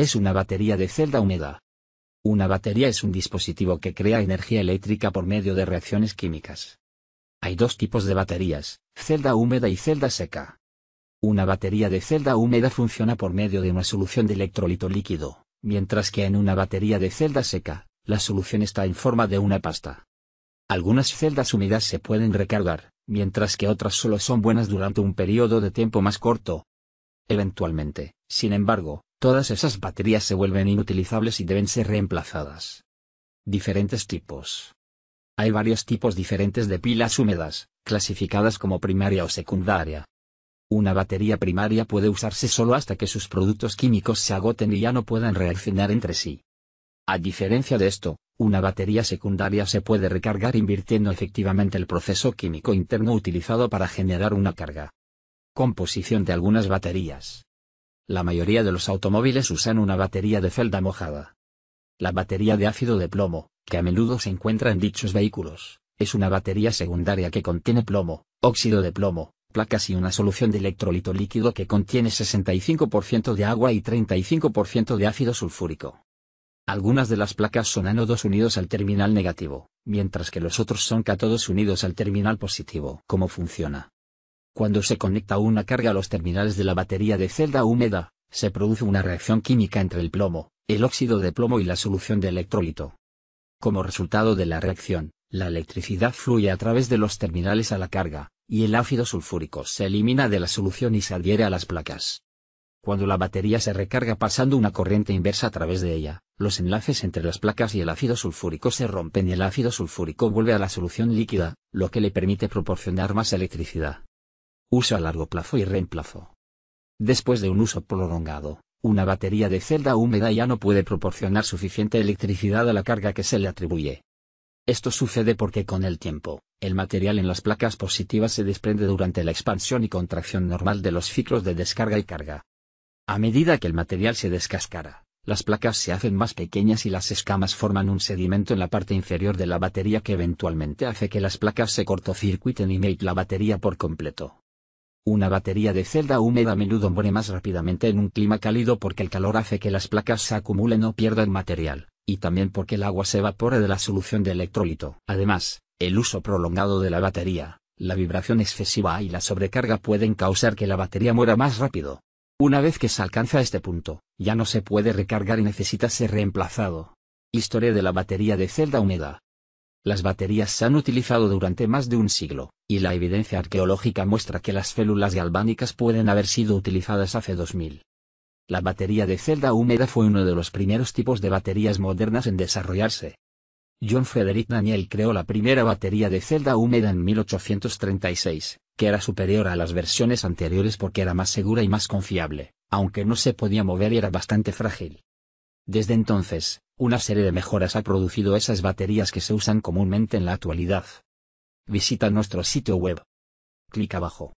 es una batería de celda húmeda? Una batería es un dispositivo que crea energía eléctrica por medio de reacciones químicas. Hay dos tipos de baterías, celda húmeda y celda seca. Una batería de celda húmeda funciona por medio de una solución de electrolito líquido, mientras que en una batería de celda seca, la solución está en forma de una pasta. Algunas celdas húmedas se pueden recargar, mientras que otras solo son buenas durante un periodo de tiempo más corto. Eventualmente, sin embargo, todas esas baterías se vuelven inutilizables y deben ser reemplazadas. Diferentes tipos. Hay varios tipos diferentes de pilas húmedas, clasificadas como primaria o secundaria. Una batería primaria puede usarse solo hasta que sus productos químicos se agoten y ya no puedan reaccionar entre sí. A diferencia de esto, una batería secundaria se puede recargar invirtiendo efectivamente el proceso químico interno utilizado para generar una carga. Composición de algunas baterías. La mayoría de los automóviles usan una batería de celda mojada. La batería de ácido de plomo, que a menudo se encuentra en dichos vehículos, es una batería secundaria que contiene plomo, óxido de plomo, placas y una solución de electrolito líquido que contiene 65% de agua y 35% de ácido sulfúrico. Algunas de las placas son ánodos unidos al terminal negativo, mientras que los otros son cátodos unidos al terminal positivo. ¿Cómo funciona? Cuando se conecta una carga a los terminales de la batería de celda húmeda, se produce una reacción química entre el plomo, el óxido de plomo y la solución de electrolito. Como resultado de la reacción, la electricidad fluye a través de los terminales a la carga, y el ácido sulfúrico se elimina de la solución y se adhiere a las placas. Cuando la batería se recarga pasando una corriente inversa a través de ella, los enlaces entre las placas y el ácido sulfúrico se rompen y el ácido sulfúrico vuelve a la solución líquida, lo que le permite proporcionar más electricidad uso a largo plazo y reemplazo. Después de un uso prolongado, una batería de celda húmeda ya no puede proporcionar suficiente electricidad a la carga que se le atribuye. Esto sucede porque con el tiempo, el material en las placas positivas se desprende durante la expansión y contracción normal de los ciclos de descarga y carga. A medida que el material se descascara, las placas se hacen más pequeñas y las escamas forman un sedimento en la parte inferior de la batería que eventualmente hace que las placas se cortocircuiten y mate la batería por completo. Una batería de celda húmeda a menudo muere más rápidamente en un clima cálido porque el calor hace que las placas se acumulen o pierdan material, y también porque el agua se evapora de la solución de electrolito. Además, el uso prolongado de la batería, la vibración excesiva y la sobrecarga pueden causar que la batería muera más rápido. Una vez que se alcanza este punto, ya no se puede recargar y necesita ser reemplazado. Historia de la batería de celda húmeda. Las baterías se han utilizado durante más de un siglo, y la evidencia arqueológica muestra que las células galvánicas pueden haber sido utilizadas hace 2000. La batería de celda húmeda fue uno de los primeros tipos de baterías modernas en desarrollarse. John Frederick Daniel creó la primera batería de celda húmeda en 1836, que era superior a las versiones anteriores porque era más segura y más confiable, aunque no se podía mover y era bastante frágil. Desde entonces, una serie de mejoras ha producido esas baterías que se usan comúnmente en la actualidad. Visita nuestro sitio web. Clic abajo.